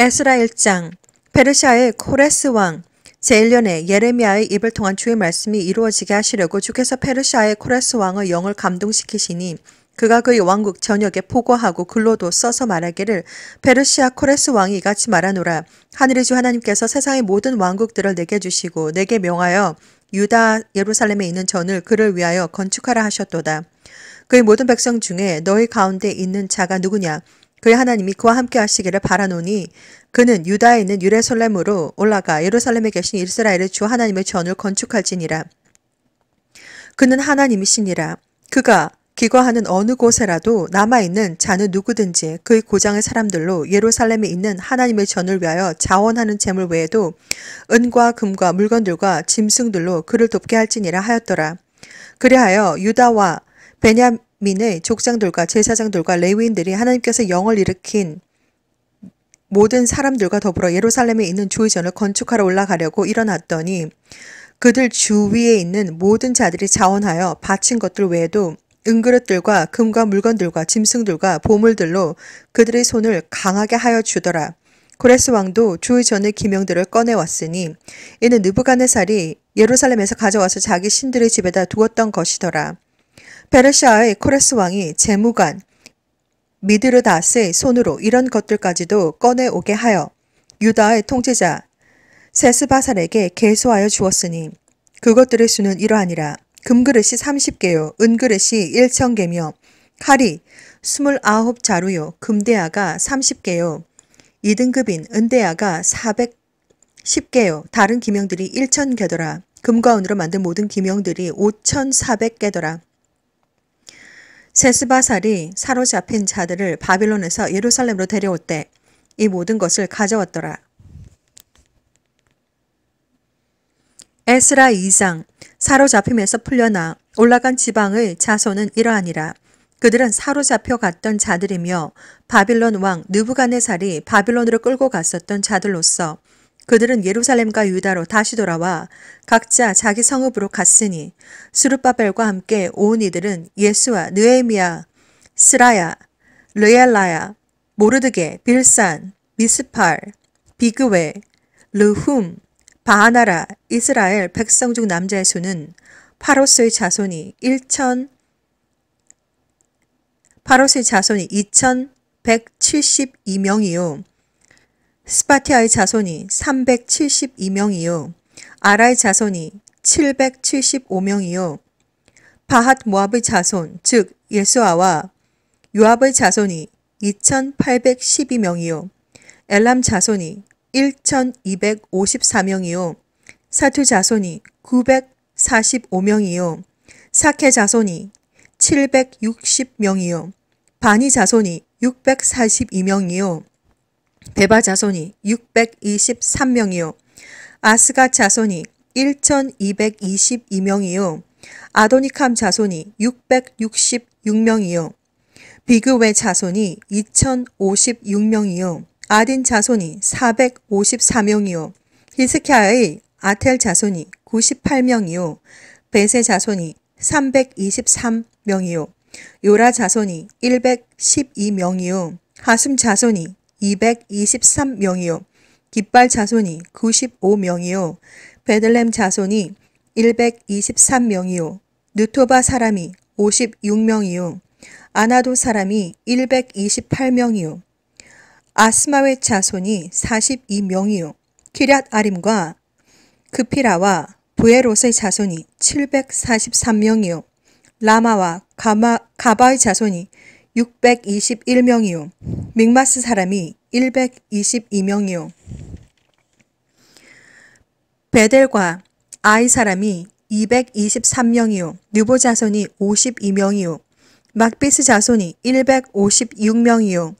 에스라 1장 페르시아의 코레스 왕 제1년에 예레미야의 입을 통한 주의 말씀이 이루어지게 하시려고 주께서 페르시아의 코레스 왕의 영을 감동시키시니 그가 그의 왕국 전역에 포고하고 글로도 써서 말하기를 베르시아 코레스 왕이 이같이 말하노라 하늘의 주 하나님께서 세상의 모든 왕국들을 내게 주시고 내게 명하여 유다 예루살렘에 있는 전을 그를 위하여 건축하라 하셨도다. 그의 모든 백성 중에 너희 가운데 있는 자가 누구냐 그의 하나님이 그와 함께 하시기를 바라노니 그는 유다에 있는 유레솔렘으로 올라가 예루살렘에 계신 이스라엘의 주 하나님의 전을 건축할지니라. 그는 하나님이시니라. 그가 기거하는 어느 곳에라도 남아있는 자는 누구든지 그의 고장의 사람들로 예루살렘에 있는 하나님의 전을 위하여 자원하는 재물 외에도 은과 금과 물건들과 짐승들로 그를 돕게 할지니라 하였더라. 그리하여 유다와 베냐, 민의 족장들과 제사장들과 레위인들이 하나님께서 영을 일으킨 모든 사람들과 더불어 예루살렘에 있는 주의전을 건축하러 올라가려고 일어났더니 그들 주위에 있는 모든 자들이 자원하여 바친 것들 외에도 은그릇들과 금과 물건들과 짐승들과 보물들로 그들의 손을 강하게 하여 주더라. 고레스 왕도 주의 전의 기명들을 꺼내왔으니 이는 느부간의살이 예루살렘에서 가져와서 자기 신들의 집에다 두었던 것이더라. 페르시아의 코레스 왕이 재무관 미드르다스의 손으로 이런 것들까지도 꺼내오게 하여 유다의 통제자 세스바살에게 개수하여 주었으니 그것들의 수는 이러하니라 금그릇이 30개요 은그릇이 1천개며 칼이 29자루요 금대야가 30개요 2등급인 은대야가 410개요 다른 기명들이 1천개더라 금과 은으로 만든 모든 기명들이 5,400개더라 세스바살이 사로잡힌 자들을 바빌론에서 예루살렘으로 데려올 때 이 모든 것을 가져왔더라. 에스라 2장 사로잡힘에서 풀려나 올라간 지방의 자손은 이러하니라. 그들은 사로잡혀 갔던 자들이며 바빌론 왕느부간의살이 바빌론으로 끌고 갔었던 자들로서 그들은 예루살렘과 유다로 다시 돌아와 각자 자기 성읍으로 갔으니 수르바벨과 함께 온 이들은 예수와 느에미아 스라야, 르엘라야, 모르드게, 빌산, 미스팔, 비그웨, 르훔, 바하나라, 이스라엘 백성 중 남자의 수는 파로스의 자손이 1천 파로스의 자손이 2172명이요. 스파티아의 자손이 372명이요. 아라의 자손이 775명이요. 바핫 모압의 자손 즉 예수아와 요압의 자손이 2812명이요. 엘람 자손이 1254명이요. 사투 자손이 945명이요. 사케 자손이 760명이요. 바니 자손이 642명이요. 베바 자손이 623명이요. 아스가 자손이 1222명이요. 아도니캄 자손이 666명이요. 비그웨 자손이 2056명이요. 아딘 자손이 454명이요. 히스키아의 아텔 자손이 98명이요. 베세 자손이 323명이요. 요라 자손이 112명이요. 하숨 자손이 223명이요. 깃발 자손이 95명이요. 베들렘 자손이 123명이요. 느토바 사람이 56명이요. 아나도 사람이 128명이요. 아스마웨 자손이 42명이요. 키랏 아림과 그피라와 부에롯의 자손이 743명이요. 라마와 가마, 가바의 자손이 621명이요. 믹마스 사람이 122명이요. 베델과 아이 사람이 223명이요. 느보 자손이 52명이요. 막비스 자손이 156명이요.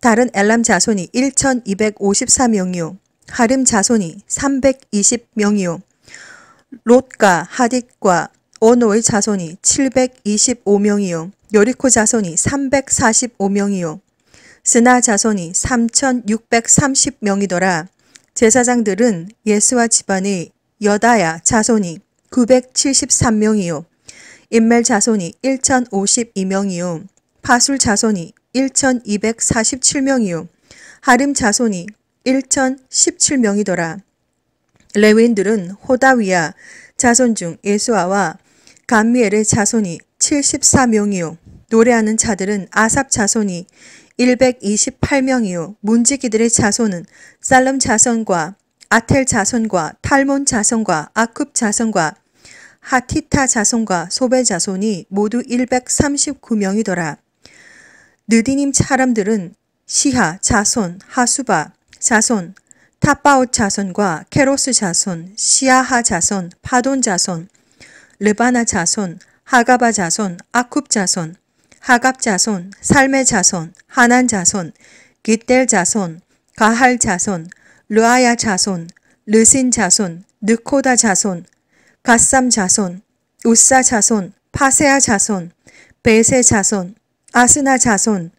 다른 엘람 자손이 1254명이요. 하름 자손이 320명이요. 롯과 하딕과 오노의 자손이 725명이요. 요리코 자손이 345명이요. 스나 자손이 3,630명이더라. 제사장들은 예수와 집안의 여다야 자손이 973명이요. 인멜 자손이 1,052명이요. 파술 자손이 1,247명이요. 하림 자손이 1,017명이더라. 레윈들은 호다위야 자손 중 예수아와 감미엘의 자손이 7 4명이요 노래하는 자들은 아삽 자손이 128명이요. 문지기들의 자손은 살름 자손과 아텔 자손과 탈몬 자손과 아쿱 자손과 하티타 자손과 소베 자손이 모두 139명이더라. 느디님 사람들은 시하 자손, 하수바 자손, 타바웃 자손과 케로스 자손, 시아하 자손, 파돈 자손, 르바나 자손, 하가바 자손, 아쿱 자손, 하갑 자손, 삶의 자손, 하난 자손, 기델 자손, 가할 자손, 르아야 자손, 르신 자손, 느코다 자손, 가삼 자손, 우사 자손, 파세아 자손, 베세 자손, 아스나 자손,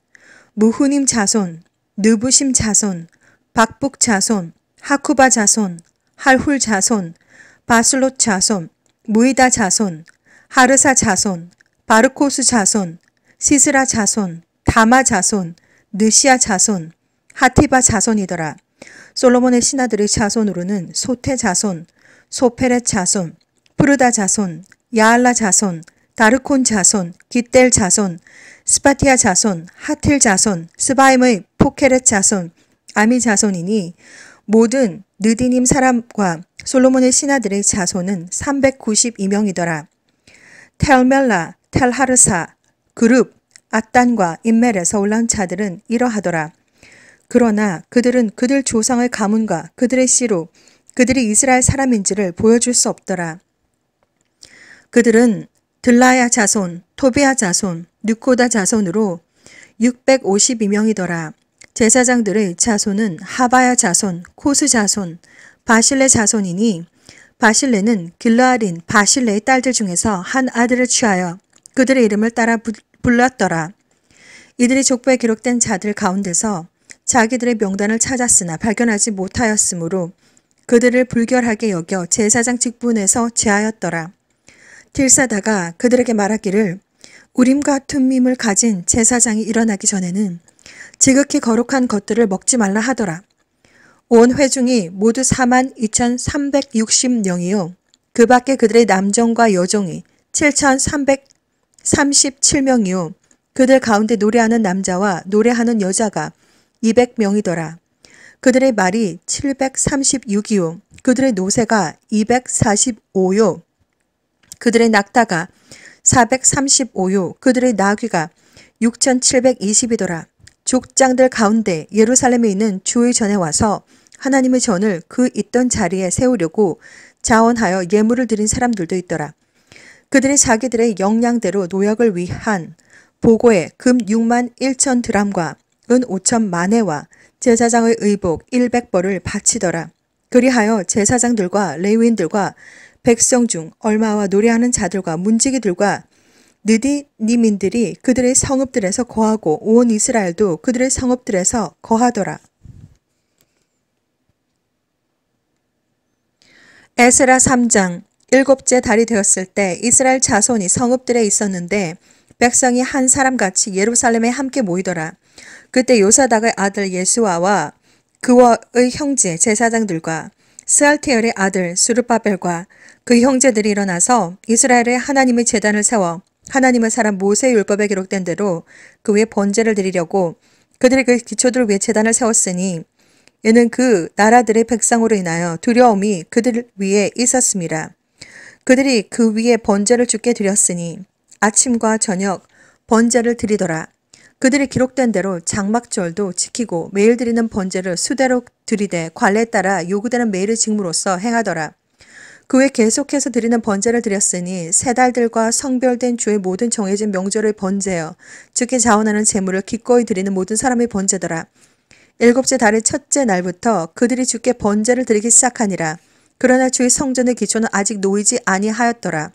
무후님 자손, 느부심 자손, 박북 자손, 하쿠바 자손, 할훌 자손, 바슬롯 자손, 무이다 자손, 하르사 자손, 바르코스 자손, 시스라 자손, 다마 자손, 느시아 자손, 하티바 자손이더라. 솔로몬의 신하들의 자손으로는 소테 자손, 소페렛 자손, 푸르다 자손, 야알라 자손, 다르콘 자손, 기델 자손, 스파티아 자손, 하틸 자손, 스바임의 포케렛 자손, 아미 자손이니 모든 느디님 사람과 솔로몬의 신하들의 자손은 392명이더라. 텔멜라, 텔하르사, 그룹, 아단과 인멜에서 올라온 자들은 이러하더라. 그러나 그들은 그들 조상의 가문과 그들의 씨로 그들이 이스라엘 사람인지를 보여줄 수 없더라. 그들은 들라야 자손, 토비아 자손, 느코다 자손으로 652명이더라. 제사장들의 자손은 하바야 자손, 코스 자손, 바실레 자손이니 바실레는 길라아린 바실레의 딸들 중에서 한 아들을 취하여 그들의 이름을 따라 부, 불렀더라. 이들이 족보에 기록된 자들 가운데서 자기들의 명단을 찾았으나 발견하지 못하였으므로 그들을 불결하게 여겨 제사장 직분에서 제하였더라. 딜사다가 그들에게 말하기를 우림과 툼밈을 가진 제사장이 일어나기 전에는 지극히 거룩한 것들을 먹지 말라 하더라. 온 회중이 모두 4만 2,360명이요. 그 밖에 그들의 남정과 여정이 7,337명이요. 그들 가운데 노래하는 남자와 노래하는 여자가 200명이더라. 그들의 말이 736이요. 그들의 노새가 245요. 그들의 낙타가 435요. 그들의 나귀가 6,720이더라. 족장들 가운데 예루살렘에 있는 주의 전에 와서 하나님의 전을 그 있던 자리에 세우려고 자원하여 예물을 드린 사람들도 있더라. 그들이 자기들의 역량대로 노역을 위한 보고에 금 6만 1천 드람과 은 5천 만회와 제사장의 의복 1 0 0벌을 바치더라. 그리하여 제사장들과 레위인들과 백성 중 얼마와 노래하는 자들과 문지기들과 느디니민들이 그들의 성읍들에서 거하고 온 이스라엘도 그들의 성읍들에서 거하더라. 에스라 3장 일곱째 달이 되었을 때 이스라엘 자손이 성읍들에 있었는데 백성이 한 사람같이 예루살렘에 함께 모이더라. 그때 요사닥의 아들 예수아와 그와의 형제 제사장들과 스알테엘의 아들 수르바벨과 그 형제들이 일어나서 이스라엘의 하나님의 재단을 세워 하나님의 사람 모세의 율법에 기록된 대로 그 위에 번제를 드리려고 그들이 그 기초들 위에 재단을 세웠으니 얘는그 나라들의 백성으로 인하여 두려움이 그들 위에 있었습니다. 그들이 그 위에 번제를 주게 드렸으니 아침과 저녁 번제를 드리더라. 그들이 기록된 대로 장막절도 지키고 매일 드리는 번제를 수대로 드리되 관례에 따라 요구되는 매일의 직무로서 행하더라. 그 외 계속해서 드리는 번제를 드렸으니 세 달들과 성별된 주의 모든 정해진 명절의 번제여 즉히 자원하는 재물을 기꺼이 드리는 모든 사람의 번제더라. 일곱째 달의 첫째 날부터 그들이 주께 번제를 드리기 시작하니라. 그러나 주의 성전의 기초는 아직 놓이지 아니하였더라.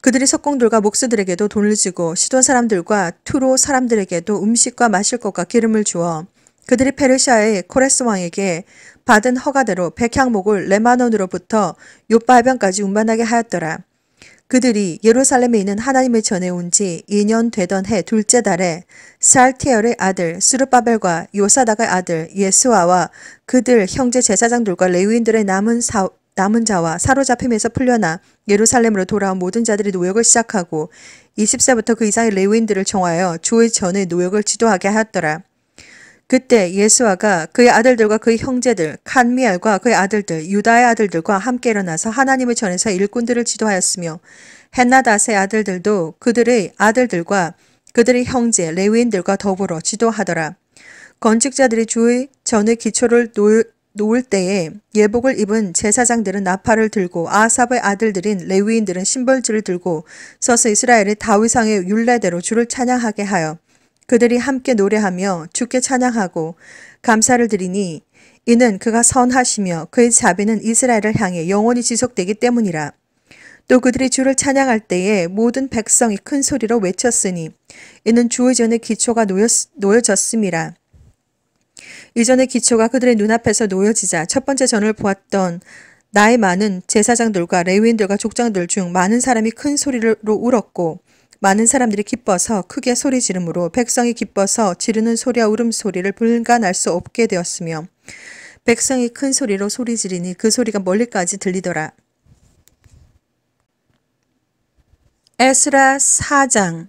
그들이 석공들과 목수들에게도 돈을 주고 시돈 사람들과 투로 사람들에게도 음식과 마실 것과 기름을 주어 그들이 페르시아의 코레스 왕에게 받은 허가대로 백향목을 레마논으로부터 요파 해변까지 운반하게 하였더라. 그들이 예루살렘에 있는 하나님의 전에 온 지 2년 되던 해 둘째 달에 살티엘의 아들 수르바벨과 요사다가의 아들 예수아와 그들 형제 제사장들과 레위인들의 남은 사, 남은 자와 사로잡힘에서 풀려나 예루살렘으로 돌아온 모든 자들이 노역을 시작하고 20세부터 그 이상의 레위인들을 정하여 주의 전의 노역을 지도하게 하였더라. 그때 예수아가 그의 아들들과 그의 형제들 칸미엘과 그의 아들들 유다의 아들들과 함께 일어나서 하나님의 전에서 일꾼들을 지도하였으며 헨나닷의 아들들도 그들의 아들들과 그들의 형제 레위인들과 더불어 지도하더라. 건축자들이 주의 전의 기초를 놓을, 놓을 때에 예복을 입은 제사장들은 나팔을 들고 아삽의 아들들인 레위인들은 심벌지를 들고 서서 이스라엘의 다윗상의 율례대로 주를 찬양하게 하여 그들이 함께 노래하며 주께 찬양하고 감사를 드리니 이는 그가 선하시며 그의 자비는 이스라엘을 향해 영원히 지속되기 때문이라. 또 그들이 주를 찬양할 때에 모든 백성이 큰 소리로 외쳤으니 이는 주의 전의 기초가 놓였, 놓여졌음이라. 이전의 기초가 그들의 눈앞에서 놓여지자 첫 번째 전을 보았던 나의 많은 제사장들과 레위인들과 족장들 중 많은 사람이 큰 소리로 울었고 많은 사람들이 기뻐서 크게 소리 지름으로 백성이 기뻐서 지르는 소리와 울음소리를 불가날 수 없게 되었으며 백성이 큰 소리로 소리 지르니 그 소리가 멀리까지 들리더라. 에스라 4장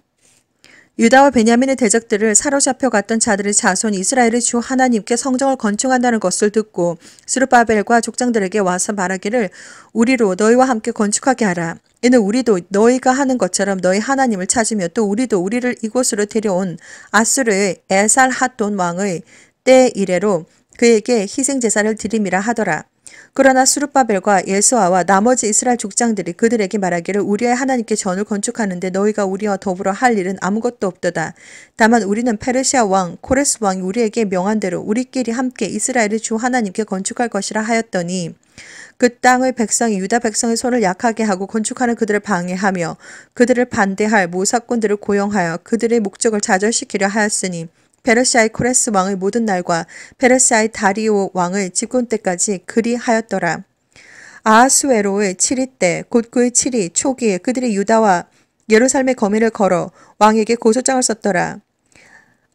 유다와 베냐민의 대적들을 사로잡혀 갔던 자들의 자손 이스라엘의 주 하나님께 성정을 건축한다는 것을 듣고 스루바벨과 족장들에게 와서 말하기를 우리로 너희와 함께 건축하게 하라. 이는 우리도 너희가 하는 것처럼 너희 하나님을 찾으며 또 우리도 우리를 이곳으로 데려온 아수르의 에살핫돈 왕의 때 이래로 그에게 희생제사를 드림이라 하더라. 그러나 수르바벨과 예수아와 나머지 이스라엘 족장들이 그들에게 말하기를 우리의 하나님께 전을 건축하는데 너희가 우리와 더불어 할 일은 아무것도 없도다. 다만 우리는 페르시아 왕 코레스 왕이 우리에게 명한 대로 우리끼리 함께 이스라엘의 주 하나님께 건축할 것이라 하였더니 그 땅의 백성이 유다 백성의 손을 약하게 하고 건축하는 그들을 방해하며 그들을 반대할 모사꾼들을 고용하여 그들의 목적을 좌절시키려 하였으니 페르시아의 코레스 왕의 모든 날과 페르시아의 다리오 왕의 집권 때까지 그리하였더라. 아하수에로의 7위 때곧 그의 7위 초기에 그들이 유다와 예루살렘의 거미를 걸어 왕에게 고소장을 썼더라.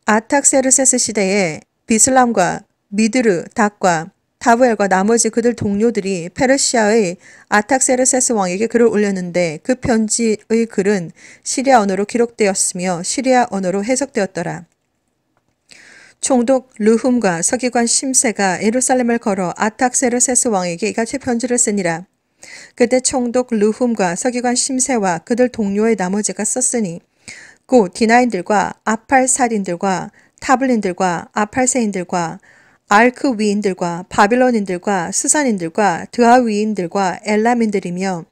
아탁세르세스 시대에 비슬람과 미드르, 닭과 다부엘과 나머지 그들 동료들이 페르시아의 아탁세르세스 왕에게 글을 올렸는데 그 편지의 글은 시리아 언어로 기록되었으며 시리아 언어로 해석되었더라. 총독 루훔과 서기관 심세가 예루살렘을 걸어 아탁세르세스 왕에게 이같이 편지를 쓰니라. 그때 총독 루훔과 서기관 심세와 그들 동료의 나머지가 썼으니 곧 디나인들과 아팔살인들과 타블린들과 아팔세인들과 알크 위인들과 바빌론인들과 수산인들과 드하 위인들과 엘라민들이며또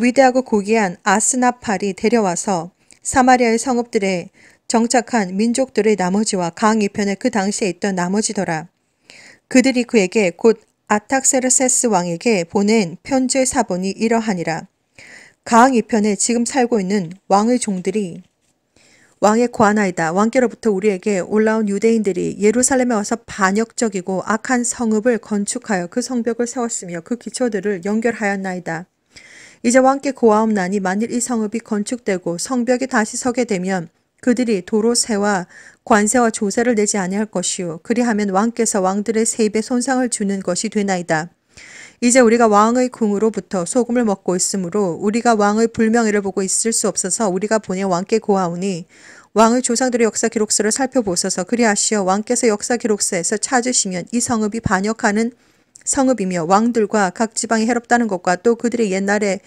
위대하고 고귀한 아스나팔이 데려와서 사마리아의 성읍들에 정착한 민족들의 나머지와 강이편에 그 당시에 있던 나머지더라. 그들이 그에게 곧 아탁세르세스 왕에게 보낸 편지의 사본이 이러하니라. 강 이편에 지금 살고 있는 왕의 종들이 왕의 관하이다. 왕께로부터 우리에게 올라온 유대인들이 예루살렘에 와서 반역적이고 악한 성읍을 건축하여 그 성벽을 세웠으며 그 기초들을 연결하였나이다. 이제 왕께 고하옵나니 만일 이 성읍이 건축되고 성벽이 다시 서게 되면 그들이 도로 세와 관세와 조세를 내지 아니할 것이요 그리하면 왕께서 왕들의 세입에 손상을 주는 것이 되나이다. 이제 우리가 왕의 궁으로부터 소금을 먹고 있으므로 우리가 왕의 불명예를 보고 있을 수 없어서 우리가 보내 왕께 고하오니 왕의 조상들의 역사 기록서를 살펴보소서 그리하시어 왕께서 역사 기록서에서 찾으시면 이 성읍이 반역하는 성읍이며 왕들과 각 지방이 해롭다는 것과 또 그들이 옛날에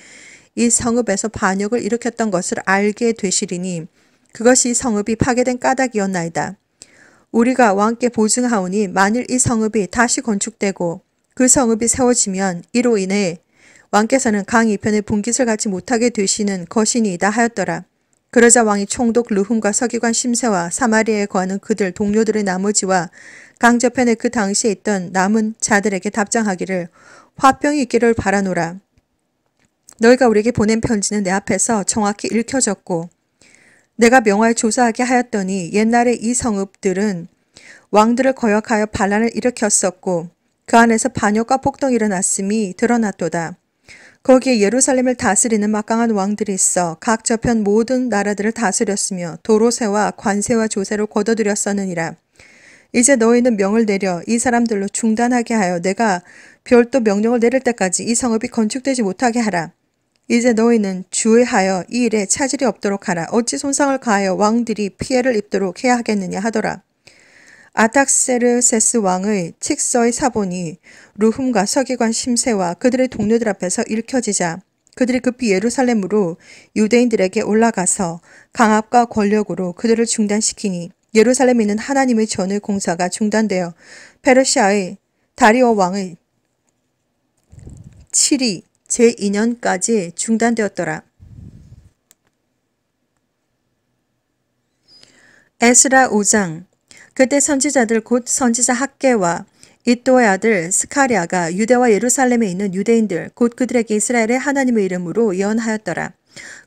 이 성읍에서 반역을 일으켰던 것을 알게 되시리니 그것이 성읍이 파괴된 까닭이었나이다. 우리가 왕께 보증하오니 만일 이 성읍이 다시 건축되고 그 성읍이 세워지면 이로 인해 왕께서는 강 이편에 분깃을 갖지 못하게 되시는 것이니이다 하였더라. 그러자 왕이 총독 르훔과 서기관 심세와 사마리에 거하는 그들 동료들의 나머지와 강 저편에 그 당시에 있던 남은 자들에게 답장하기를 화병이 있기를 바라노라. 너희가 우리에게 보낸 편지는 내 앞에서 정확히 읽혀졌고 내가 명화에 조사하게 하였더니 옛날에 이 성읍들은 왕들을 거역하여 반란을 일으켰었고 그 안에서 반역과 폭동이 일어났음이 드러났도다. 거기에 예루살렘을 다스리는 막강한 왕들이 있어 각 저편 모든 나라들을 다스렸으며 도로세와 관세와 조세로 거둬들였었느니라. 이제 너희는 명을 내려 이 사람들로 중단하게 하여 내가 별도 명령을 내릴 때까지 이 성읍이 건축되지 못하게 하라. 이제 너희는 주의하여 이 일에 차질이 없도록 하라. 어찌 손상을 가하여 왕들이 피해를 입도록 해야 하겠느냐 하더라. 아닥세르세스 왕의 칙서의 사본이 루흠과 서기관 심세와 그들의 동료들 앞에서 일켜지자 그들이 급히 예루살렘으로 유대인들에게 올라가서 강압과 권력으로 그들을 중단시키니 예루살렘에 있는 하나님의 전의 공사가 중단되어 페르시아의 다리오 왕의 칠이 제2년까지 중단되었더라. 에스라 5장 그때 선지자들 곧 선지자 학계와 이또의 아들 스카리아가 유대와 예루살렘에 있는 유대인들 곧 그들에게 이스라엘의 하나님의 이름으로 예언하였더라.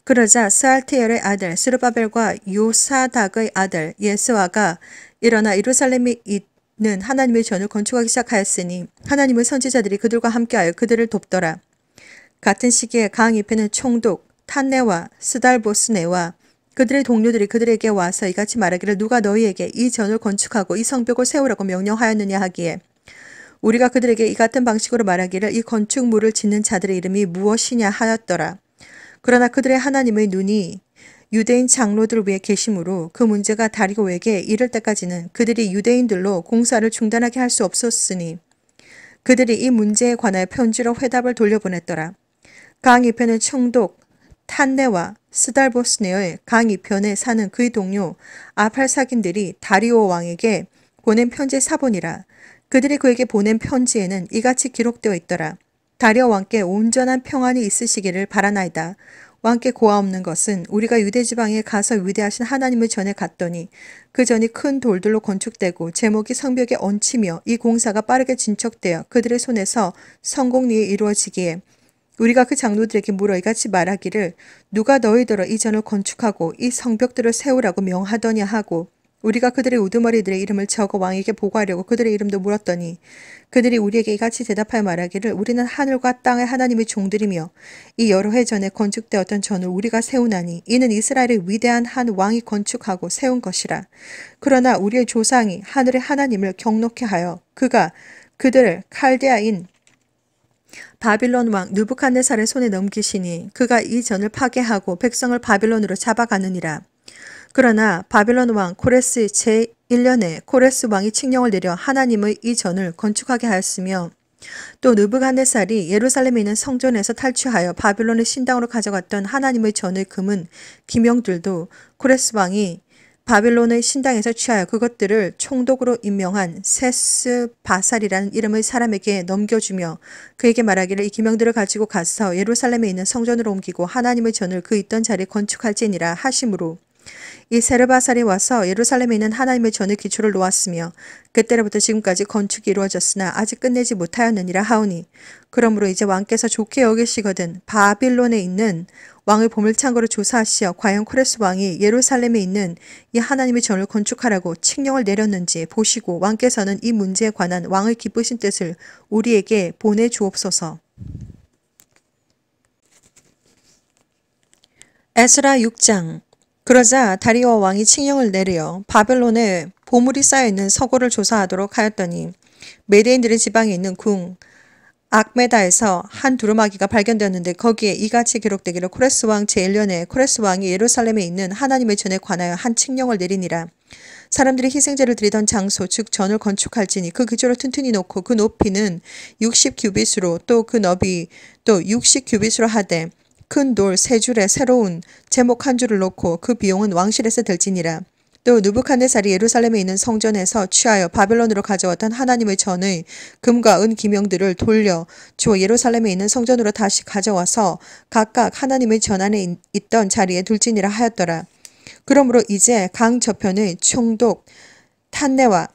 그러자 스알티엘의 아들 스르바벨과 요사닥의 아들 예스와가 일어나 예루살렘에 있는 하나님의 전을 건축하기 시작하였으니 하나님의 선지자들이 그들과 함께하여 그들을 돕더라. 같은 시기에 강이페는 총독 탄내와 스달보스네와 그들의 동료들이 그들에게 와서 이같이 말하기를 누가 너희에게 이 전을 건축하고 이 성벽을 세우라고 명령하였느냐 하기에 우리가 그들에게 이 같은 방식으로 말하기를 이 건축물을 짓는 자들의 이름이 무엇이냐 하였더라. 그러나 그들의 하나님의 눈이 유대인 장로들 위에 계심으로 그 문제가 다리고에게 이를 때까지는 그들이 유대인들로 공사를 중단하게 할 수 없었으니 그들이 이 문제에 관하여 편지로 회답을 돌려보냈더라. 강2편은 청독, 탄내와 스달보스네의 강2편에 사는 그의 동료 아팔사긴들이 다리오 왕에게 보낸 편지 사본이라 그들이 그에게 보낸 편지에는 이같이 기록되어 있더라. 다리오 왕께 온전한 평안이 있으시기를 바라나이다. 왕께 고아없는 것은 우리가 유대지방에 가서 위대하신 하나님을 전에 갔더니 그 전이 큰 돌들로 건축되고 제목이 성벽에 얹히며 이 공사가 빠르게 진척되어 그들의 손에서 성공리에 이루어지기에 우리가 그 장로들에게 물어 이같이 말하기를 누가 너희더러 이 전을 건축하고 이 성벽들을 세우라고 명하더냐 하고 우리가 그들의 우두머리들의 이름을 적어 왕에게 보고하려고 그들의 이름도 물었더니 그들이 우리에게 이같이 대답하여 말하기를 우리는 하늘과 땅의 하나님의 종들이며 이 여러 해 전에 건축되었던 전을 우리가 세우나니 이는 이스라엘의 위대한 한 왕이 건축하고 세운 것이라 그러나 우리의 조상이 하늘의 하나님을 경록해 하여 그가 그들을 칼데아인 바빌론 왕누부칸네살의 손에 넘기시니 그가 이 전을 파괴하고 백성을 바빌론으로 잡아가느니라. 그러나 바빌론 왕 코레스 제1년에 코레스 왕이 칙령을 내려 하나님의 이 전을 건축하게 하였으며 또 느부갓네살이 예루살렘에 있는 성전에서 탈취하여 바빌론의 신당으로 가져갔던 하나님의 전의 금은 기명들도 코레스 왕이 바빌론의 신당에서 취하여 그것들을 총독으로 임명한 세스 바살이라는 이름의 사람에게 넘겨주며 그에게 말하기를 이 기명들을 가지고 가서 예루살렘에 있는 성전으로 옮기고 하나님의 전을 그 있던 자리에 건축할지니라 하심으로 이 세르바살이 와서 예루살렘에 있는 하나님의 전의 기초를 놓았으며 그때로부터 지금까지 건축이 이루어졌으나 아직 끝내지 못하였느니라 하오니 그러므로 이제 왕께서 좋게 여기시거든 바빌론에 있는 왕의 보물창고를 조사하시어 과연 코레스 왕이 예루살렘에 있는 이 하나님의 전을 건축하라고 칙령을 내렸는지 보시고 왕께서는 이 문제에 관한 왕의 기쁘신 뜻을 우리에게 보내주옵소서. 에스라 6장 그러자 다리오 왕이 칙령을 내려 바벨론에 보물이 쌓여있는 서고를 조사하도록 하였더니 메대인들의 지방에 있는 궁 악메다에서 한 두루마기가 발견되었는데 거기에 이같이 기록되기를 코레스 왕 제1년에 코레스 왕이 예루살렘에 있는 하나님의 전에 관하여 한 칙령을 내리니라. 사람들이 희생제를 드리던 장소 즉 전을 건축할지니 그 기초를 튼튼히 놓고 그 높이는 60규빗으로 또 그 너비 또 60규빗으로 하되 큰 돌 세 줄에 새로운 제목 한 줄을 놓고 그 비용은 왕실에서 들지니라. 또 누부칸네살이 예루살렘에 있는 성전에서 취하여 바벨론으로 가져왔던 하나님의 전의 금과 은 기명들을 돌려 주 예루살렘에 있는 성전으로 다시 가져와서 각각 하나님의 전 안에 있던 자리에 둘지니라 하였더라. 그러므로 이제 강 저편의 총독 탄네와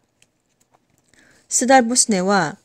스달부스네와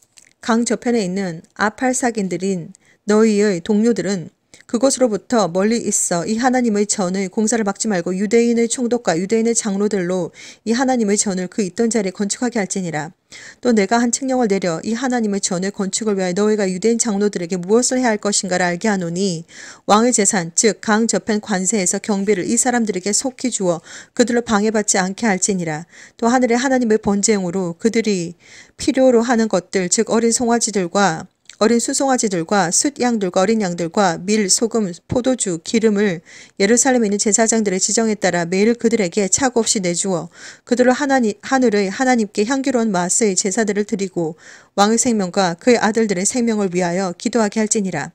강 저편에 있는 아팔사긴들인 너희의 동료들은 그곳으로부터 멀리 있어 이 하나님의 전의 공사를 막지 말고 유대인의 총독과 유대인의 장로들로 이 하나님의 전을 그 있던 자리에 건축하게 할지니라. 또 내가 한측령을 내려 이 하나님의 전의 건축을 위하여 너희가 유대인 장로들에게 무엇을 해야 할 것인가를 알게 하노니 왕의 재산 즉강 저편 관세에서 경비를 이 사람들에게 속히 주어 그들로 방해받지 않게 할지니라 또 하늘의 하나님의 번쟁으로 그들이 필요로 하는 것들 즉 어린 송아지들과 어린 수송아지들과 숫양들과 어린 양들과 밀, 소금, 포도주, 기름을 예루살렘에 있는 제사장들의 지정에 따라 매일 그들에게 차고 없이 내주어 그들을 하나님, 하늘의 하나님께 향기로운 마스의 제사들을 드리고 왕의 생명과 그의 아들들의 생명을 위하여 기도하게 할지니라.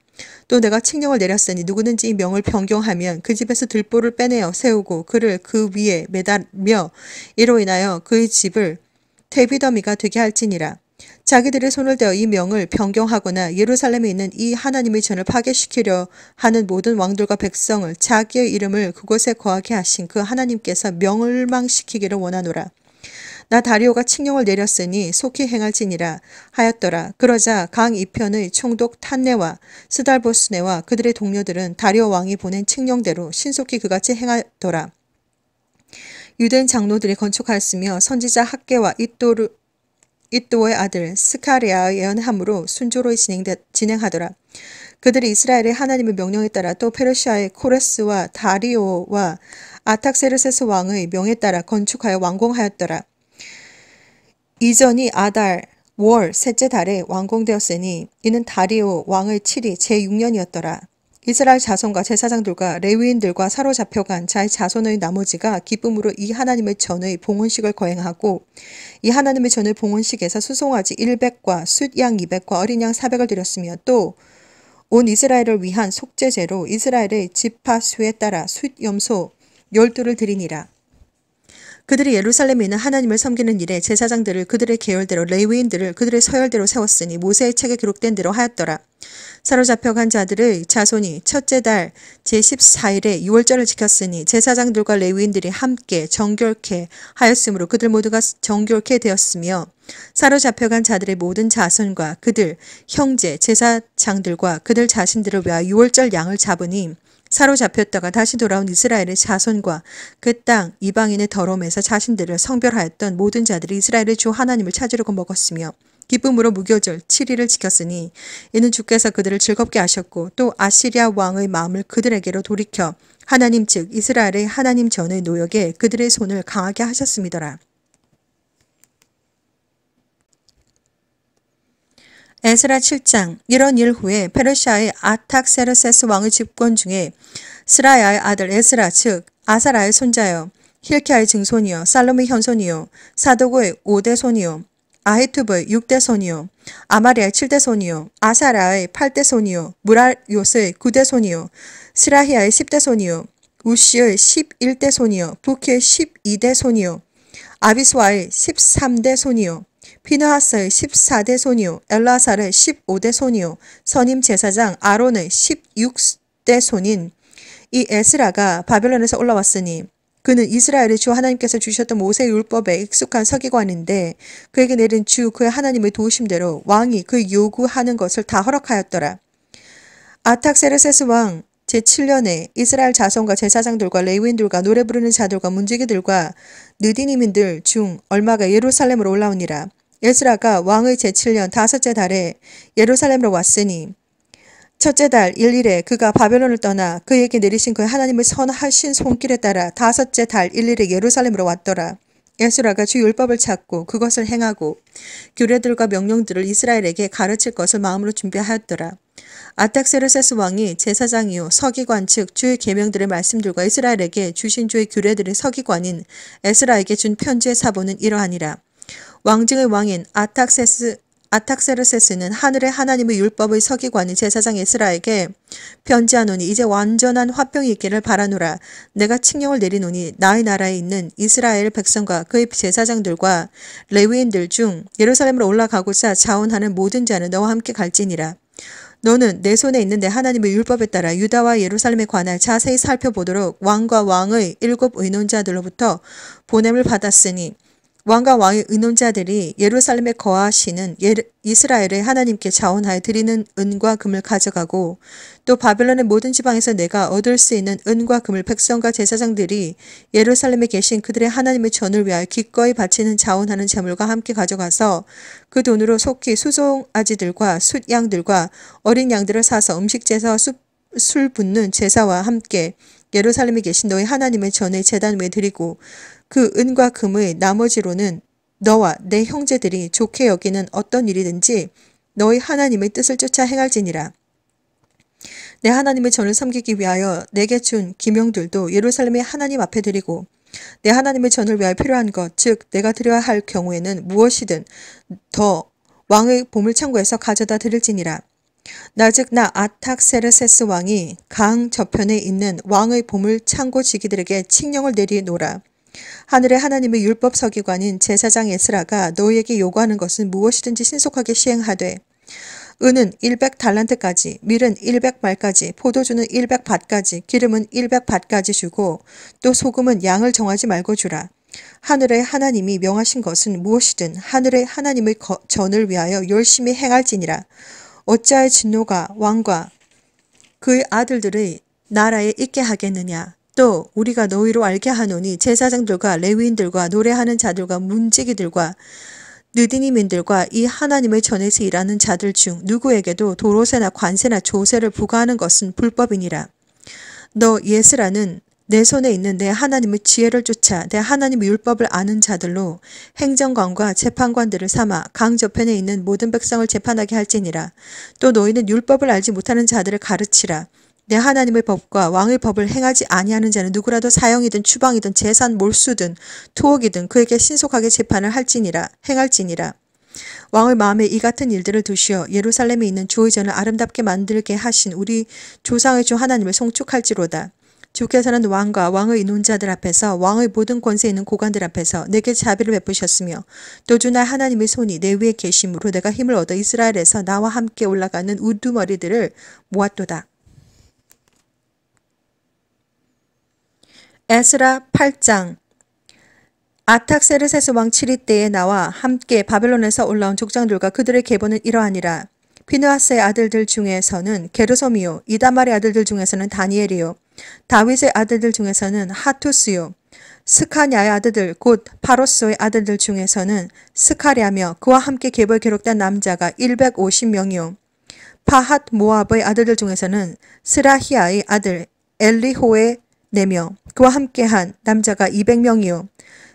또 내가 칙령을 내렸으니 누구든지 이 명을 변경하면 그 집에서 들보를 빼내어 세우고 그를 그 위에 매달며 이로 인하여 그의 집을 퇴비더미가 되게 할지니라. 자기들의 손을 대어 이 명을 변경하거나 예루살렘에 있는 이 하나님의 전을 파괴시키려 하는 모든 왕들과 백성을 자기의 이름을 그곳에 거하게 하신 그 하나님께서 명을망시키기를 원하노라. 나 다리오가 칙령을 내렸으니 속히 행할지니라 하였더라. 그러자 강 이편의 총독 탄네와 스달보스네와 그들의 동료들은 다리오 왕이 보낸 칙령대로 신속히 그같이 행하더라. 유대인 장로들이 건축하였으며 선지자 학계와 이또르 이또의 아들 스카리아의 예언함으로 순조로이 진행되, 진행하더라. 그들이 이스라엘의 하나님의 명령에 따라 또 페르시아의 코레스와 다리오와 아탁세르세스 왕의 명에 따라 건축하여 완공하였더라. 이전이 아달 월 셋째 달에 완공되었으니 이는 다리오 왕의 7위 제6년이었더라. 이스라엘 자손과 제사장들과 레위인들과 사로잡혀간 자의 자손의 나머지가 기쁨으로 이 하나님의 전의 봉헌식을 거행하고 이 하나님의 전의 봉헌식에서 수송아지 100과 숫양 200과 어린양 400을 드렸으며 또 온 이스라엘을 위한 속죄제로 이스라엘의 지파수에 따라 숫염소 12를 드리니라. 그들이 예루살렘에 있는 하나님을 섬기는 일에 제사장들을 그들의 계열대로 레위인들을 그들의 서열대로 세웠으니 모세의 책에 기록된 대로 하였더라. 사로잡혀 간 자들의 자손이 첫째 달 제14일에 유월절을 지켰으니 제사장들과 레위인들이 함께 정결케 하였으므로 그들 모두가 정결케 되었으며 사로잡혀 간 자들의 모든 자손과 그들 형제 제사장들과 그들 자신들을 위하여 유월절 양을 잡으니 사로잡혔다가 다시 돌아온 이스라엘의 자손과 그 땅 이방인의 더러움에서 자신들을 성별하였던 모든 자들이 이스라엘의 주 하나님을 찾으려고 먹었으며 기쁨으로 무교절 7일을 지켰으니 이는 주께서 그들을 즐겁게 하셨고 또 아시리아 왕의 마음을 그들에게로 돌이켜 하나님 즉 이스라엘의 하나님 전의 노역에 그들의 손을 강하게 하셨습니다라 에스라 7장 이런 일 후에 페르시아의 아탁세르세스 왕의 집권 중에 스라야의 아들 에스라 즉 아사라의 손자여 힐키아의 증손이여 살롬의 현손이여 사도고의 5대 손이여 아히투브의 6대 손이여 아마리아의 7대 손이여 아사라의 8대 손이여무랄요스의 9대 손이여 스라히아의 10대 손이여 우시의 11대 손이여 부키의 12대 손이여아비수와의 13대 손이여 피느하스의 14대 소니오, 엘라살의 15대 소니오, 선임 제사장 아론의 16대 손인 이 에스라가 바벨론에서 올라왔으니 그는 이스라엘의 주 하나님께서 주셨던 모세의 율법에 익숙한 서기관인데 그에게 내린 주 그의 하나님의 도심대로 우 왕이 그 요구하는 것을 다 허락하였더라. 아탁세르세스 왕 제7년에 이스라엘 자손과 제사장들과 레위인들과 노래 부르는 자들과 문지기들과 느디니민들 중 얼마가 예루살렘으로 올라오니라. 에스라가 왕의 제7년 다섯째 달에 예루살렘으로 왔으니 첫째 달 1일에 그가 바벨론을 떠나 그에게 내리신 그 하나님의 선하신 손길에 따라 다섯째 달 1일에 예루살렘으로 왔더라. 에스라가 주 율법을 찾고 그것을 행하고 규례들과 명령들을 이스라엘에게 가르칠 것을 마음으로 준비하였더라. 아닥세르세스 왕이 제사장이요 서기관 측 주의 계명들의 말씀들과 이스라엘에게 주신 주의 규례들의 서기관인 에스라에게 준 편지의 사본은 이러하니라. 왕증의 왕인 아탁세스 아탁세르세스는 하늘의 하나님의 율법의 서기관인 제사장 에스라에게 편지하노니 이제 완전한 화평이 있기를 바라노라. 내가 칭령을 내리노니 나의 나라에 있는 이스라엘 백성과 그의 제사장들과 레위인들 중 예루살렘으로 올라가고자 자원하는 모든 자는 너와 함께 갈지니라. 너는 내 손에 있는 내 하나님의 율법에 따라 유다와 예루살렘에 관하여 자세히 살펴보도록 왕과 왕의 일곱 의논자들로부터 보냄을 받았으니 왕과 왕의 의논자들이 예루살렘에 거하시는 이스라엘의 하나님께 자원하여 드리는 은과 금을 가져가고 또 바벨론의 모든 지방에서 내가 얻을 수 있는 은과 금을 백성과 제사장들이 예루살렘에 계신 그들의 하나님의 전을 위하여 기꺼이 바치는 자원하는 재물과 함께 가져가서 그 돈으로 속히 수종아지들과 숫양들과 어린 양들을 사서 음식제사와 술 붓는 제사와 함께 예루살렘에 계신 너희 하나님의 전에 재단 위 드리고 그 은과 금의 나머지로는 너와 내 형제들이 좋게 여기는 어떤 일이든지 너희 하나님의 뜻을 쫓아 행할지니라. 내 하나님의 전을 섬기기 위하여 내게 준 기명들도 예루살렘의 하나님 앞에 드리고 내 하나님의 전을 위하여 필요한 것, 즉 내가 드려야 할 경우에는 무엇이든 더 왕의 보물창고에서 가져다 드릴지니라. 나즉나 아탁세르세스 왕이 강 저편에 있는 왕의 보물 창고 지기들에게 칙령을 내리노라. 하늘의 하나님의 율법 서기관인 제사장 에스라가 너희에게 요구하는 것은 무엇이든지 신속하게 시행하되 은은 100달란트까지, 밀은 100말까지, 포도주는 100밭까지, 기름은 100밭까지 주고 또 소금은 양을 정하지 말고 주라. 하늘의 하나님이 명하신 것은 무엇이든 하늘의 하나님의 전을 위하여 열심히 행할지니라. 어찌하여 진노가 왕과 그의 아들들의 나라에 있게 하겠느냐 또 우리가 너희로 알게 하노니 제사장들과 레위인들과 노래하는 자들과 문지기들과 느디니민들과 이 하나님의 전에서 일하는 자들 중 누구에게도 도로세나 관세나 조세를 부과하는 것은 불법이니라. 너 예스라는 내 손에 있는내 하나님의 지혜를 쫓아 내 하나님의 율법을 아는 자들로 행정관과 재판관들을 삼아 강 저편에 있는 모든 백성을 재판하게 할지니라. 또 너희는 율법을 알지 못하는 자들을 가르치라. 내 하나님의 법과 왕의 법을 행하지 아니하는 자는 누구라도 사형이든 추방이든 재산 몰수든 투옥이든 그에게 신속하게 재판을 할지니라 행할지니라. 왕의 마음에 이 같은 일들을 두시어 예루살렘에 있는 주의전을 아름답게 만들게 하신 우리 조상의 주 하나님을 송축할지로다. 주께서는 왕과 왕의 논자들 앞에서 왕의 모든 권세 있는 고관들 앞에서 내게 자비를 베푸셨으며 또 주나 하나님의 손이 내 위에 계심으로 내가 힘을 얻어 이스라엘에서 나와 함께 올라가는 우두머리들을 모았도다. 에스라 8장 아탁세르세스 왕 7위 때에 나와 함께 바벨론에서 올라온 족장들과 그들의 계보는 이러하니라. 피누아스의 아들들 중에서는 게르소미요 이다말의 아들들 중에서는 다니엘이요 다윗의 아들들 중에서는 하투스요. 스카냐의 아들들 곧 파로스의 아들들 중에서는 스카랴며 그와 함께 계보에 기록된 남자가 150명이요. 파핫 모압의 아들들 중에서는 스라히아의 아들 엘리호의 내며 그와 함께한 남자가 200명이요.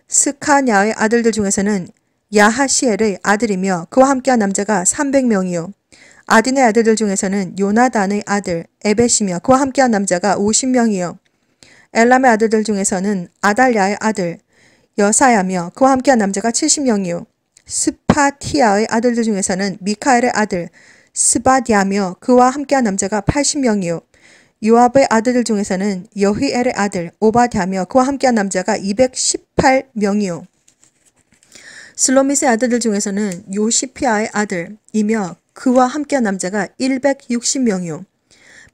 스카냐의 아들들 중에서는 야하시엘의 아들이며 그와 함께한 남자가 300명이요. 아딘의 아들들 중에서는 요나단의 아들 에벳이며 그와 함께한 남자가 50명이요. 엘람의 아들들 중에서는 아달랴의 아들 여사야며 그와 함께한 남자가 70명이요. 스파티아의 아들들 중에서는 미카엘의 아들 스바디아며 그와 함께한 남자가 80명이요. 요압의 아들들 중에서는 여히엘의 아들 오바디아며 그와 함께한 남자가 218명이요. 슬로미스의 아들들 중에서는 요시피아의 아들이며 그와 함께한 남자가 160명이요.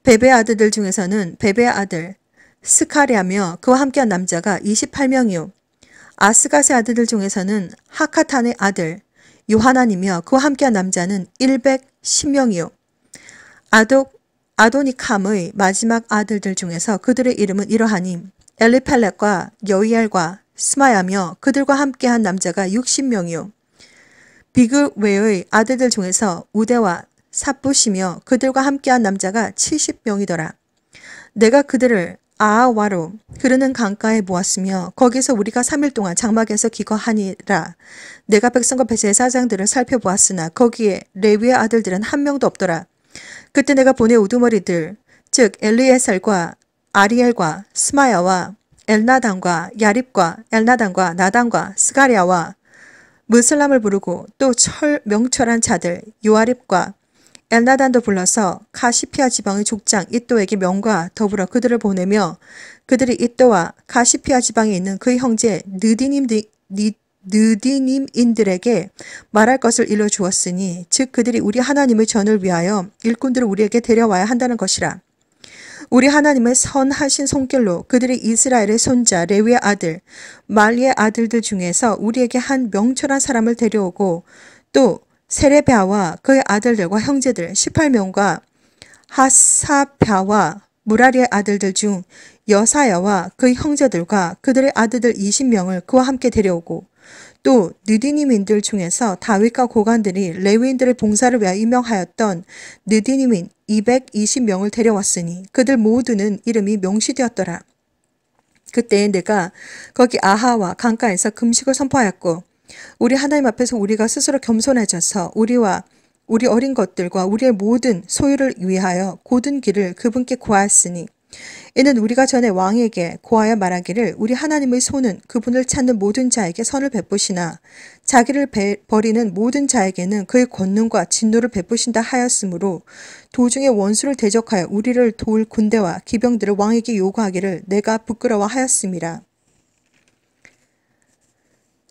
베베 아들들 중에서는 베베 아들 스카리하며 그와 함께한 남자가 28명이요. 아스가의 아들들 중에서는 하카탄의 아들 요하나님이며 그와 함께한 남자는 110명이요. 아독 아도니캄의 마지막 아들들 중에서 그들의 이름은 이러하니 엘리펠렉과 여이엘과 스마야며 그들과 함께한 남자가 60명이요. 비그 외의 아들들 중에서 우대와 사부시며 그들과 함께한 남자가 70명이더라. 내가 그들을 아와로 흐르는 강가에 모았으며 거기서 우리가 3일 동안 장막에서 기거하니라. 내가 백성과 배제의 사장들을 살펴보았으나 거기에 레위의 아들들은 한 명도 없더라. 그때 내가 보내 우두머리들 즉 엘리에셀과 아리엘과 스마야와 엘나단과 야립과 엘나단과 나단과 스가리아와 무슬람을 부르고 또 철, 명철한 자들 요아립과 엘나단도 불러서 카시피아 지방의 족장 이또에게 명과 더불어 그들을 보내며 그들이 이또와 카시피아 지방에 있는 그의 형제 느디님, 인들에게 말할 것을 일러 주었으니 즉 그들이 우리 하나님의 전을 위하여 일꾼들을 우리에게 데려와야 한다는 것이라. 우리 하나님의 선하신 손길로 그들이 이스라엘의 손자 레위의 아들 말리의 아들들 중에서 우리에게 한 명철한 사람을 데려오고 또 세레베아와 그의 아들들과 형제들 18명과 하사바와 무라리의 아들들 중 여사야와 그 형제들과 그들의 아들들 20명을 그와 함께 데려오고 또 느디니민들 중에서 다윗과 고관들이 레위인들의 봉사를 위하여 임명하였던 느디니민 220명을 데려왔으니 그들 모두는 이름이 명시되었더라. 그때 내가 거기 아하와 강가에서 금식을 선포하였고 우리 하나님 앞에서 우리가 스스로 겸손해져서 우리와 우리 어린 것들과 우리의 모든 소유를 위하여 고든 길을 그분께 구하였으니 이는 우리가 전에 왕에게 고하여 말하기를 우리 하나님의 손은 그분을 찾는 모든 자에게 선을 베푸시나 자기를 베, 버리는 모든 자에게는 그의 권능과 진노를 베푸신다 하였으므로 도중에 원수를 대적하여 우리를 도울 군대와 기병들을 왕에게 요구하기를 내가 부끄러워하였습니다.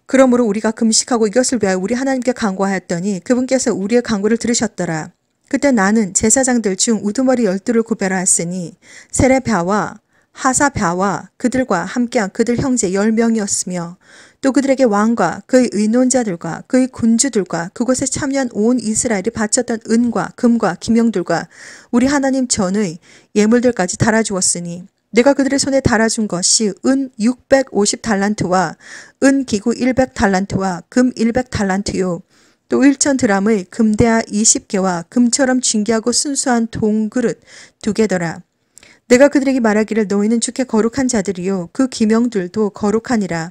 그러므로 우리가 금식하고 이것을 위하여 우리 하나님께 간구하였더니 그분께서 우리의 간구를 들으셨더라. 그때 나는 제사장들 중 우두머리 열두를 구별하였으니 세레바와 하사바와 그들과 함께한 그들 형제 열명이었으며 또 그들에게 왕과 그의 의논자들과 그의 군주들과 그곳에 참여한 온 이스라엘이 바쳤던 은과 금과 기명들과 우리 하나님 전의 예물들까지 달아주었으니 내가 그들의 손에 달아준 것이 은 650달란트와 은 기구 100달란트와 금 100달란트요 또 일천 드람의 금대하 20개와 금처럼 진귀하고 순수한 동그릇 두 개더라. 내가 그들에게 말하기를 너희는 주께 거룩한 자들이요 그 기명들도 거룩하니라.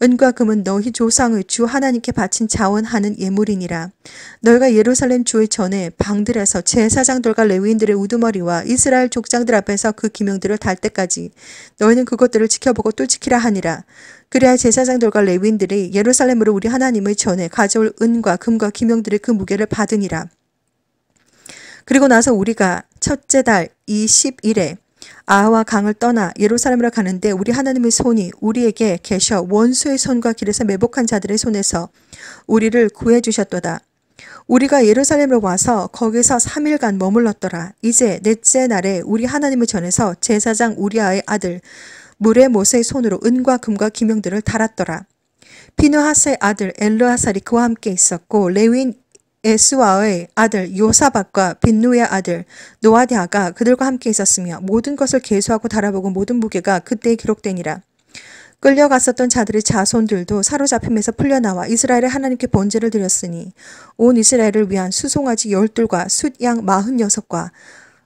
은과 금은 너희 조상의 주 하나님께 바친 자원하는 예물이니라. 너희가 예루살렘 주의 전에 방들에서 제사장들과 레위인들의 우두머리와 이스라엘 족장들 앞에서 그 기명들을 달 때까지 너희는 그것들을 지켜보고 또 지키라 하니라. 그래야 제사장들과 레위인들이 예루살렘으로 우리 하나님의 전에 가져올 은과 금과 기명들의 그 무게를 받으니라. 그리고 나서 우리가 첫째 달2 1일에 아하와 강을 떠나 예루살렘으로 가는데 우리 하나님의 손이 우리에게 계셔 원수의 손과 길에서 매복한 자들의 손에서 우리를 구해 주셨도다. 우리가 예루살렘으로 와서 거기서 3일간 머물렀더라. 이제 넷째 날에 우리 하나님의 전에서 제사장 우리아의 아들 물의 모세의 손으로 은과 금과 기명들을 달았더라. 비누하스의 아들 엘르하살이 그와 함께 있었고 레윈 에스와의 아들 요사박과 빈누의 아들 노아디아가 그들과 함께 있었으며 모든 것을 계수하고 달아보고 모든 무게가 그때에 기록되니라. 끌려갔었던 자들의 자손들도 사로잡힘에서 풀려나와 이스라엘의 하나님께 번제를 드렸으니 온 이스라엘을 위한 수송아지 열둘과 숫양 마흔여섯과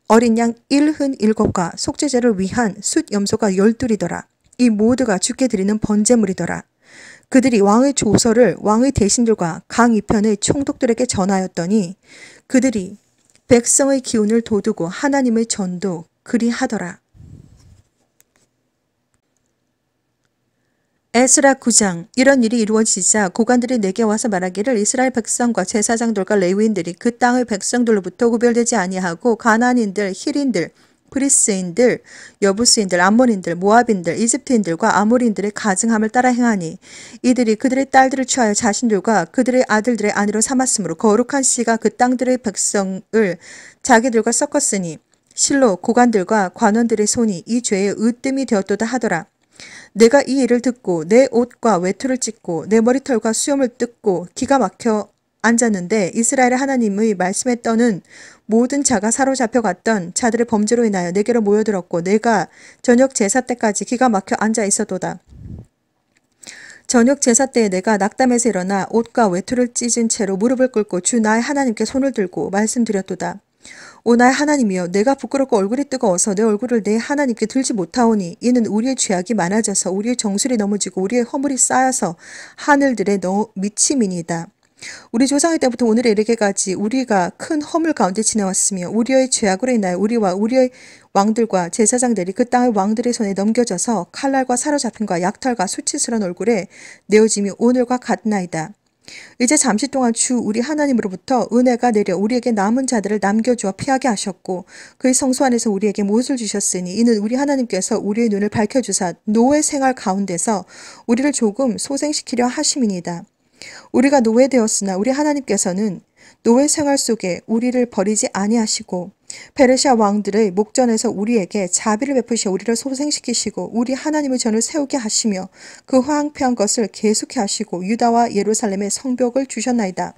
어린 양 일흔 일곱과 속죄제를 위한 숫염소가 열둘이더라. 이 모두가 죽게 드리는 번제물이더라. 그들이 왕의 조서를 왕의 대신들과 강 이편의 총독들에게 전하였더니 그들이 백성의 기운을 돋우고 하나님의 전도 그리하더라. 에스라 9장 이런 일이 이루어지자 고관들이 내게 와서 말하기를 이스라엘 백성과 제사장들과 레위인들이 그 땅의 백성들로부터 구별되지 아니하고 가나안인들, 힐인들, 그리스인들, 여부스인들, 암몬인들, 모압인들, 이집트인들과 아모리인들의 가증함을 따라 행하니 이들이 그들의 딸들을 취하여 자신들과 그들의 아들들의 아내로 삼았으므로 거룩한 씨가 그 땅들의 백성을 자기들과 섞었으니 실로 고관들과 관원들의 손이 이 죄의 으뜸이 되었도다 하더라. 내가 이 일을 듣고 내 옷과 외투를 찢고 내 머리털과 수염을 뜯고 기가 막혀 앉았는데 이스라엘의 하나님의 말씀에 떠는 모든 자가 사로잡혀 갔던 자들의 범죄로 인하여 내게로 모여들었고 내가 저녁 제사 때까지 기가 막혀 앉아 있어도다. 저녁 제사 때에 내가 낙담에서 일어나 옷과 외투를 찢은 채로 무릎을 꿇고 주 나의 하나님께 손을 들고 말씀드렸도다. 오 나의 하나님이여 내가 부끄럽고 얼굴이 뜨거워서 내 얼굴을 내 하나님께 들지 못하오니 이는 우리의 죄악이 많아져서 우리의 정술이 넘어지고 우리의 허물이 쌓여서 하늘들의 미침이니다. 우리 조상의 때부터 오늘에 이르게까지 우리가 큰 허물 가운데 지나왔으며 우리의 죄악으로 인하여 우리와 우리의 왕들과 제사장들이 그 땅의 왕들의 손에 넘겨져서 칼날과 사로잡힌과 약탈과 수치스러운 얼굴에 내어짐이 오늘과 같나이다. 이제 잠시 동안 주 우리 하나님으로부터 은혜가 내려 우리에게 남은 자들을 남겨주어 피하게 하셨고 그의 성소 안에서 우리에게 무엇을 주셨으니 이는 우리 하나님께서 우리의 눈을 밝혀주사 노예 생활 가운데서 우리를 조금 소생시키려 하심이니다. 우리가 노예되었으나 우리 하나님께서는 노예 생활 속에 우리를 버리지 아니하시고 베르시아 왕들의 목전에서 우리에게 자비를 베푸시어 우리를 소생시키시고 우리 하나님의 전을 세우게 하시며 그 황폐한 것을 계속해 하시고 유다와 예루살렘의 성벽을 주셨나이다.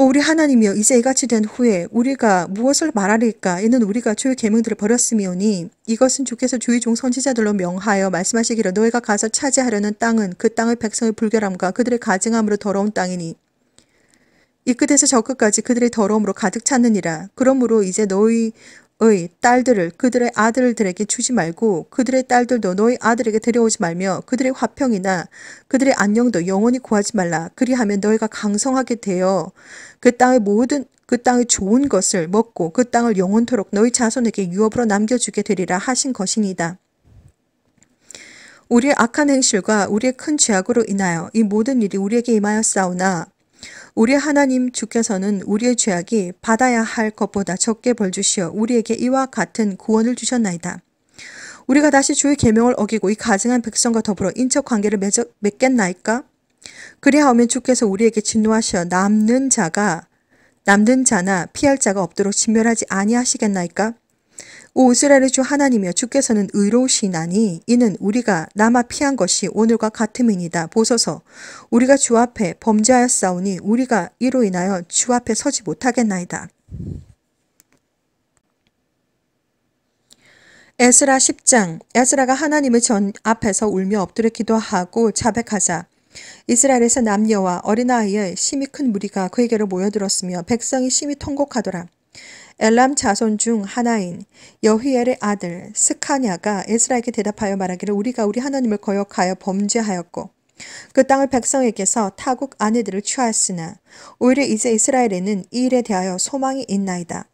우리 하나님이여 이제 이같이 된 후에 우리가 무엇을 말하리까 이는 우리가 주의 계명들을 버렸음이오니 이것은 주께서 주의 종 선지자들로 명하여 말씀하시기를 너희가 가서 차지하려는 땅은 그 땅의 백성의 불결함과 그들의 가증함으로 더러운 땅이니 이 끝에서 저 끝까지 그들의 더러움으로 가득 찼느니라 그러므로 이제 너희 의 딸들을 그들의 아들들에게 주지 말고 그들의 딸들도 너희 아들에게 데려오지 말며 그들의 화평이나 그들의 안녕도 영원히 구하지 말라. 그리하면 너희가 강성하게 되어 그 땅의 모든 그 땅의 좋은 것을 먹고 그 땅을 영원토록 너희 자손에게 유업으로 남겨주게 되리라 하신 것이니다. 우리의 악한 행실과 우리의 큰 죄악으로 인하여 이 모든 일이 우리에게 임하여싸우나 우리 하나님 주께서는 우리의 죄악이 받아야 할 것보다 적게 벌주시어 우리에게 이와 같은 구원을 주셨나이다. 우리가 다시 주의 계명을 어기고 이 가증한 백성과 더불어 인적 관계를 맺어, 맺겠나이까? 그리하오면 주께서 우리에게 진노하셔 남는 자가 남는 자나 피할 자가 없도록 진멸하지 아니하시겠나이까? 오 이스라엘 주 하나님이여 주께서는 의로우시나니 이는 우리가 남아 피한 것이 오늘과 같음이니다 보소서 우리가 주 앞에 범죄하였사오니 우리가 이로 인하여 주 앞에 서지 못하겠나이다. 에스라 10장 에스라가 하나님의 전 앞에서 울며 엎드려 기도하고 자백하자 이스라엘에서 남녀와 어린아이의 심히 큰 무리가 그에게로 모여들었으며 백성이 심히 통곡하더라. 엘람 자손 중 하나인 여휘엘의 아들 스카냐가 에스라에게 대답하여 말하기를 우리가 우리 하나님을 거역하여 범죄하였고 그 땅을 백성에게서 타국 아내들을 취하였으나 오히려 이제 이스라엘에는 이 일에 대하여 소망이 있나이다.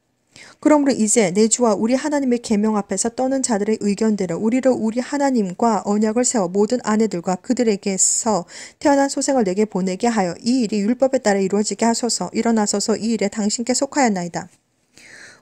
그러므로 이제 내 주와 우리 하나님의 계명 앞에서 떠는 자들의 의견대로 우리로 우리 하나님과 언약을 세워 모든 아내들과 그들에게서 태어난 소생을 내게 보내게 하여 이 일이 율법에 따라 이루어지게 하소서 일어나소서 이 일에 당신께 속하였나이다.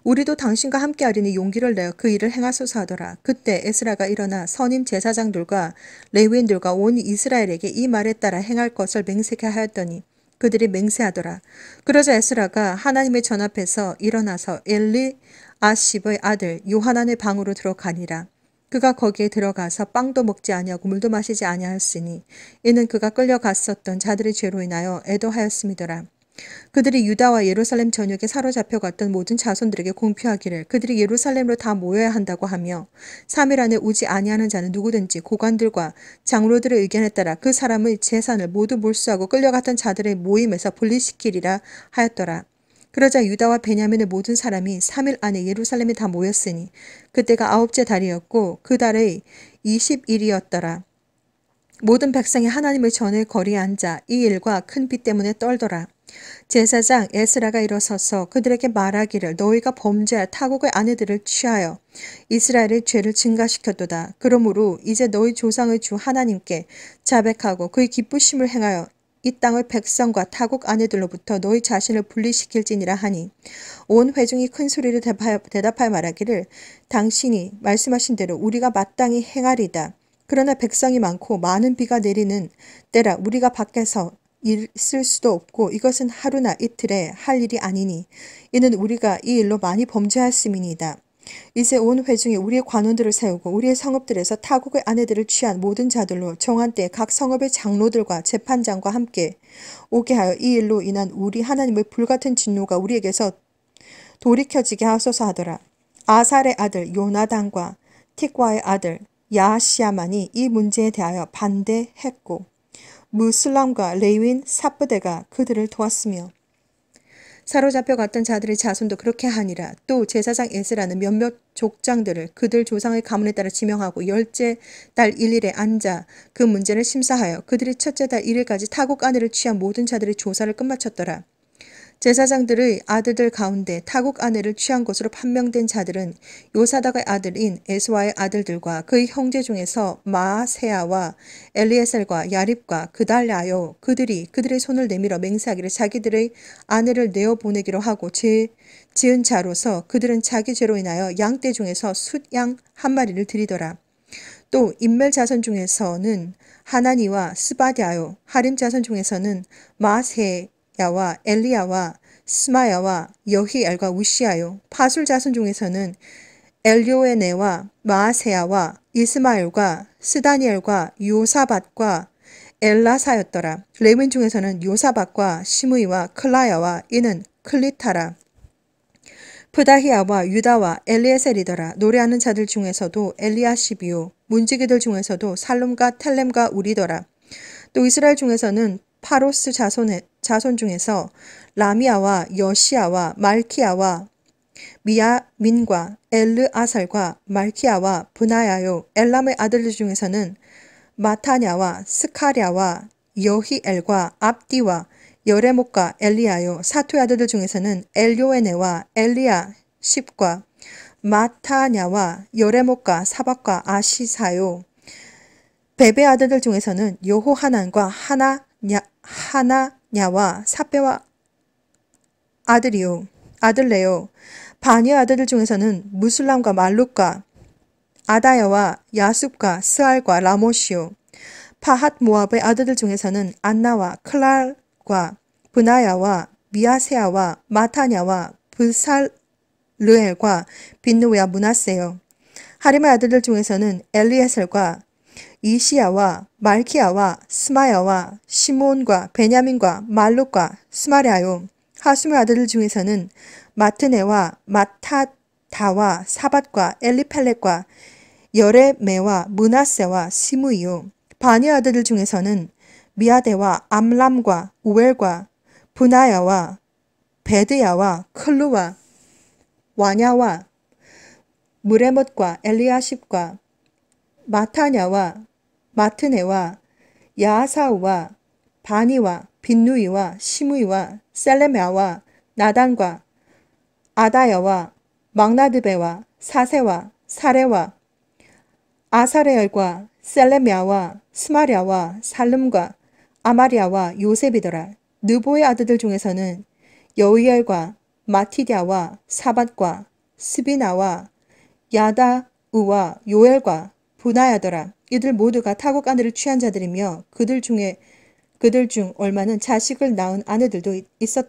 우리도 당신과 함께하리니 용기를 내어 그 일을 행하소서 하더라. 그때 에스라가 일어나 선임 제사장들과 레위인들과 온 이스라엘에게 이 말에 따라 행할 것을 맹세케 하였더니 그들이 맹세하더라. 그러자 에스라가 하나님의 전 앞에서 일어나서 엘리 아십의 아들 요하난의 방으로 들어가니라. 그가 거기에 들어가서 빵도 먹지 아니하고 물도 마시지 아니하였으니 이는 그가 끌려갔었던 자들의 죄로 인하여 애도하였음이더라. 그들이 유다와 예루살렘 전역에 사로잡혀 갔던 모든 자손들에게 공표하기를 그들이 예루살렘으로 다 모여야 한다고 하며 3일 안에 오지 아니하는 자는 누구든지 고관들과 장로들의 의견에 따라 그 사람의 재산을 모두 몰수하고 끌려갔던 자들의 모임에서 분리시키리라 하였더라. 그러자 유다와 베냐민의 모든 사람이 3일 안에 예루살렘에 다 모였으니 그때가 아홉째 달이었고 그 달의 20일이었더라. 모든 백성이 하나님의 전에 거리에 앉아 이 일과 큰 비 때문에 떨더라. 제사장 에스라가 일어서서 그들에게 말하기를 너희가 범죄할 타국의 아내들을 취하여 이스라엘의 죄를 증가시켰도다. 그러므로 이제 너희 조상의 주 하나님께 자백하고 그의 기쁘심을 행하여 이 땅의 백성과 타국 아내들로부터 너희 자신을 분리시킬지니라 하니 온 회중이 큰 소리를 대답할 말하기를 당신이 말씀하신 대로 우리가 마땅히 행하리다. 그러나 백성이 많고 많은 비가 내리는 때라 우리가 밖에서 있을 수도 없고 이것은 하루나 이틀에 할 일이 아니니 이는 우리가 이 일로 많이 범죄하였음이니이다. 이제 온 회중에 우리의 관원들을 세우고 우리의 성읍들에서 타국의 아내들을 취한 모든 자들로 정한 때 각 성읍의 장로들과 재판장과 함께 오게 하여 이 일로 인한 우리 하나님의 불같은 진노가 우리에게서 돌이켜지게 하소서 하더라. 아살의 아들 요나단과 티과의 아들 야시아만이 이 문제에 대하여 반대했고 무슬람과 레위인 사부대가 그들을 도왔으며 사로잡혀 갔던 자들의 자손도 그렇게 하니라 또 제사장 에스라는 몇몇 족장들을 그들 조상의 가문에 따라 지명하고 열째 달일일에 앉아 그 문제를 심사하여 그들이 첫째 달일일까지 타국 아내를 취한 모든 자들의 조사를 끝마쳤더라. 제사장들의 아들들 가운데 타국 아내를 취한 것으로 판명된 자들은 요사닥의 아들인 에스와의 아들들과 그의 형제 중에서 마세아와 엘리에셀과 야립과 그달라요 그들이 그들의 손을 내밀어 맹세하기를 자기들의 아내를 내어 보내기로 하고 제, 지은 자로서 그들은 자기 죄로 인하여 양떼 중에서 숫양 한 마리를 드리더라. 또인멸 자손 중에서는 하나니와 스바디아요, 하림 자손 중에서는 마세 야와 엘리야와 스마야와 여히엘과 우시아요. 파술 자손 중에서는 엘리오에네와 마아세야와 이스마엘과 스다니엘과 요사밭과 엘라사였더라. 레윈 중에서는 요사밭과 시무이와 클라야와 이는 클리타라. 프다히아와 유다와 엘리에셀이더라. 노래하는 자들 중에서도 엘리아시비오 문지기들 중에서도 살롬과 텔렘과 우리더라. 또 이스라엘 중에서는 파로스 자손, 자손 중에서 라미아와 여시아와 말키아와 미아민과 엘르아살과 말키아와 분하야요 엘람의 아들 들 중에서는 마타냐와 스카랴와 여히엘과 압디와 여레목과 엘리아요 사투의 아들 중에서는 엘요에네와 엘리아 십과 마타냐와 여레목과 사박과 아시사요 베베 아들들 중에서는 요호하난과 하나냐 하나냐와 사페와 아들이요 아들레요 바니의 아들들 중에서는 무슬람과 말룩과 아다야와 야숲과 스알과 라모시요 파핫 모압의 아들들 중에서는 안나와 클랄과 브나야와 미아세아와 마타냐와 브살르엘과 빈누야 문하세요. 하림의 아들들 중에서는 엘리에셀과 이시야와 말키야와 스마야와 시몬과 베냐민과 말룩과스마리아요 하수의 아들 중에서는 마트네와 마타다와 사밭과 엘리펠렉과 여레메와 문하세와 시무이요 바니 아들 중에서는 미아데와 암람과 우엘과 분하야와 베드야와 클루와 와냐와 무레못과 엘리아십과 마타냐와 마트네와 야사우와 바니와 빈누이와 시무이와 셀레아와 나단과 아다야와 망나드베와 사세와 사레와 아사레엘과 셀레미아와 스마리아와 살름과 아마리아와 요셉이더라. 느보의 아들들 중에서는 여우엘과 마티디아와 사밭과 스비나와 야다우와 요엘과 분하야더라. 이들 모두가 타국아내를 취한 자들이며 그들 중에 그들 중 얼마는 자식을 낳은 아내들도 있었더